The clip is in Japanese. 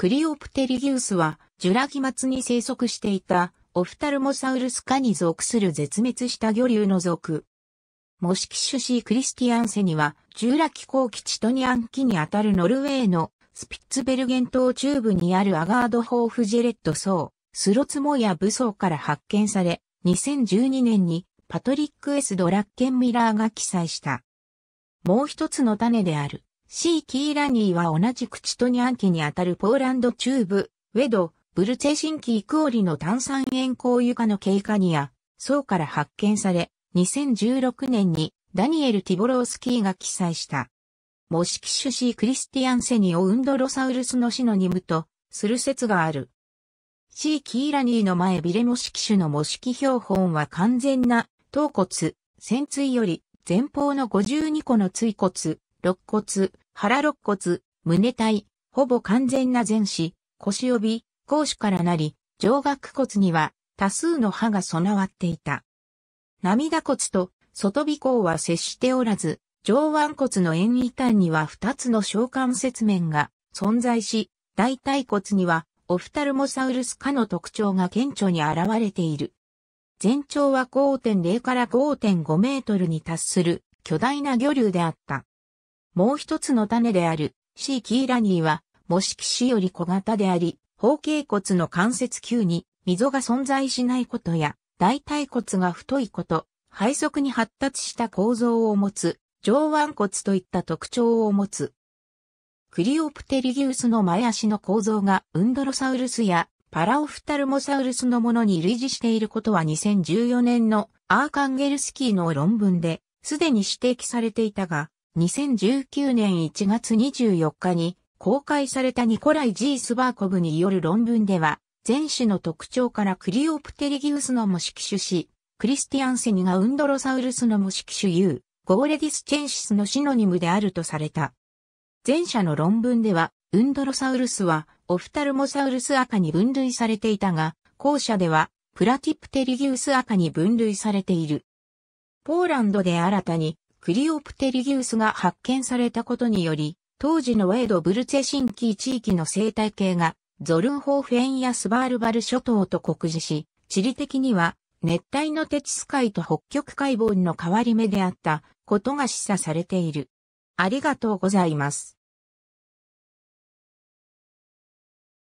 クリオプテリギウスは、ジュラ紀末に生息していた、オフタルモサウルス科に属する絶滅した魚竜の属。モシキシュシー・クリスティアンセには、ジュラ紀後期チトニアン期にあたるノルウェーのスピッツベルゲン島中部にあるアガードホーフジェレット層、スロツモヤ武装から発見され、2012年にパトリック・エス・ドラッケン・ミラーが記載した。もう一つの種である、C. キーラニーは同じくチトニャンキにあたるポーランド中部、ウェド、ブルツェシンキークオリの炭酸塩鉱床の経過にや、層から発見され、2016年にダニエル・ティボロースキーが記載した。模式種シー・クリスティアンセニオ・ウンドロサウルスの死のニムとする説がある。C・ キーラニーの前ビレモ式種の模式標本は完全な頭骨、潜椎より前方の52個の椎骨、肋骨、腹肋骨、胸体、ほぼ完全な前肢、腰帯、甲子からなり、上顎骨には多数の歯が備わっていた。涙骨と外尾孔は接しておらず、上腕骨の縁異端には2つの小関節面が存在し、大腿骨にはオフタルモサウルス科の特徴が顕著に現れている。全長は5.0から5.5メートルに達する巨大な魚竜であった。もう一つの種である C キーラニーは、模式紙より小型であり、方形骨の関節球に溝が存在しないことや、大腿骨が太いこと、背側に発達した構造を持つ、上腕骨といった特徴を持つ。クリオプテリギウスの前足の構造がウンドロサウルスやパラオフタルモサウルスのものに類似していることは2014年のアーカンゲルスキーの論文で、すでに指摘されていたが、2019年1月24日に公開されたニコライ・ジースバーコブによる論文では、前種の特徴からクリオプテリギウスのも色種し、クリスティアンセニがウンドロサウルスのも色種ー、ゴーレディス・チェンシスのシノニムであるとされた。前者の論文では、ウンドロサウルスは、オフタルモサウルス赤に分類されていたが、後者では、プラティプテリギウス赤に分類されている。ポーランドで新たに、クリオプテリギウスが発見されたことにより、当時のウェード・ブルツェシンキー地域の生態系が、ゾルンホーフェンやスバールバル諸島と酷似し、地理的には、熱帯のテチス海と北極海盆の変わり目であったことが示唆されている。ありがとうございます。